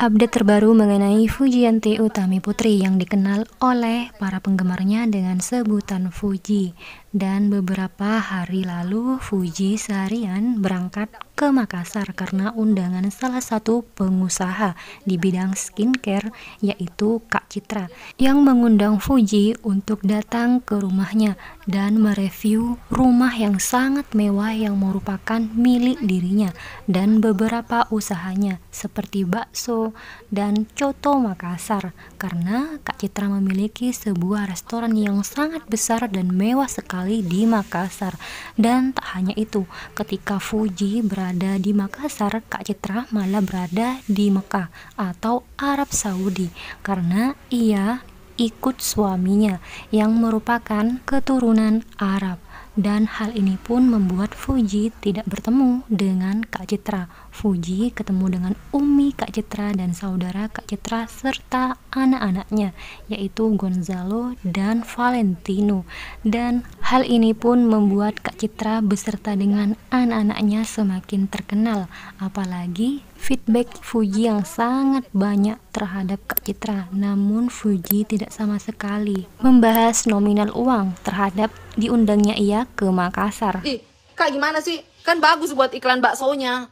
Update terbaru mengenai Fujianti Utami Putri yang dikenal oleh para penggemarnya dengan sebutan Fuji dan beberapa hari lalu Fuji seharian berangkat ke Makassar karena undangan salah satu pengusaha di bidang skincare yaitu Kak Citra yang mengundang Fuji untuk datang ke rumahnya dan mereview rumah yang sangat mewah yang merupakan milik dirinya dan beberapa usahanya seperti bakso dan coto Makassar karena Kak Citra memiliki sebuah restoran yang sangat besar dan mewah sekali di Makassar dan tak hanya itu ketika Fuji berada berada di Makassar, Kak Citra malah berada di Mekah atau Arab Saudi karena ia ikut suaminya yang merupakan keturunan Arab dan hal ini pun membuat Fuji tidak bertemu dengan Kak Citra. Fuji ketemu dengan Umi Kak Citra dan saudara Kak Citra serta anak-anaknya yaitu Gonzalo dan Valentino dan hal ini pun membuat Kak Citra beserta dengan anak-anaknya semakin terkenal apalagi feedback Fuji yang sangat banyak terhadap Kak Citra namun Fuji tidak sama sekali membahas nominal uang terhadap diundangnya ia ke Makassar Ih, Kak gimana sih? Kan bagus buat iklan baksonya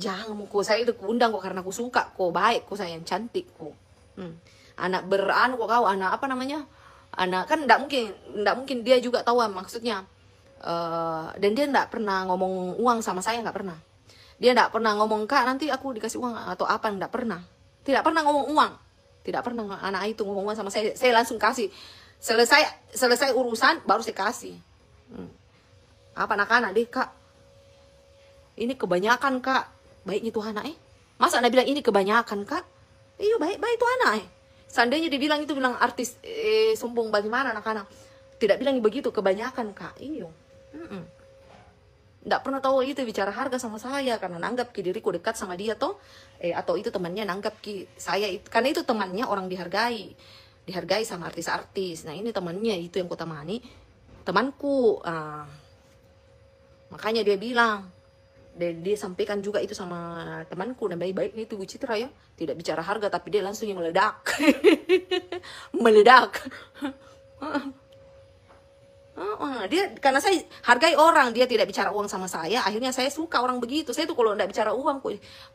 Jangan, kok saya itu undang kok karena aku suka kok, baik kok saya yang cantik kok hmm. anak beran kok kau anak apa namanya anak kan tidak mungkin tidak mungkin dia juga tahu maksudnya uh, dan dia tidak pernah ngomong uang sama saya nggak pernah dia tidak pernah ngomong kak nanti aku dikasih uang atau apa tidak pernah tidak pernah ngomong uang tidak pernah anak itu ngomong uang sama saya saya langsung kasih selesai selesai urusan baru saya kasih hmm. apa anak-anak deh kak ini kebanyakan kak baiknya tuh anak eh masa anak bilang ini kebanyakan kak Iya baik-baik itu anak eh. Seandainya dibilang itu bilang artis eh, sombong bagaimana anak-anak. Tidak bilang begitu kebanyakan kak. Iyo. Mm Nggak pernah tahu itu bicara harga sama saya karena nanggap ki diriku dekat sama dia toh eh, atau itu temannya nanggap ki saya itu karena itu temannya orang dihargai dihargai sama artis-artis nah ini temannya itu yang ku temani temanku uh, makanya dia bilang dan dia sampaikan juga itu sama temanku dan nah, baik-baik itu Bu Citra ya tidak bicara harga tapi dia langsung yang meledak meledak dia karena saya hargai orang dia tidak bicara uang sama saya akhirnya saya suka orang begitu saya tuh kalau tidak bicara uang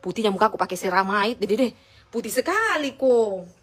putihnya muka aku pakai seramait jadi deh putih sekali kok